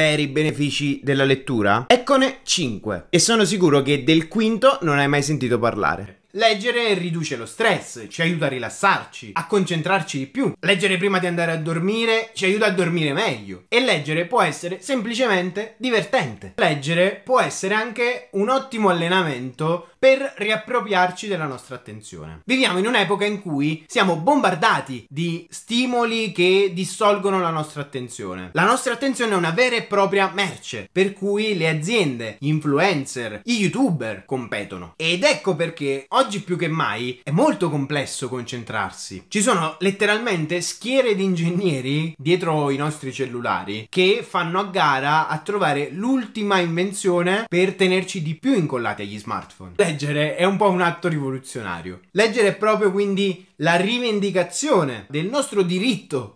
veri benefici della lettura? Eccone 5 e sono sicuro che del quinto non hai mai sentito parlare. Leggere riduce lo stress, ci aiuta a rilassarci, a concentrarci di più. Leggere prima di andare a dormire ci aiuta a dormire meglio. E leggere può essere semplicemente divertente. Leggere può essere anche un ottimo allenamento per riappropriarci della nostra attenzione. Viviamo in un'epoca in cui siamo bombardati di stimoli che dissolgono la nostra attenzione. La nostra attenzione è una vera e propria merce, per cui le aziende, gli influencer, i youtuber competono. Ed ecco perché oggi oggi più che mai è molto complesso concentrarsi. Ci sono letteralmente schiere di ingegneri dietro i nostri cellulari che fanno a gara a trovare l'ultima invenzione per tenerci di più incollati agli smartphone. Leggere è un po' un atto rivoluzionario. Leggere è proprio quindi la rivendicazione del nostro diritto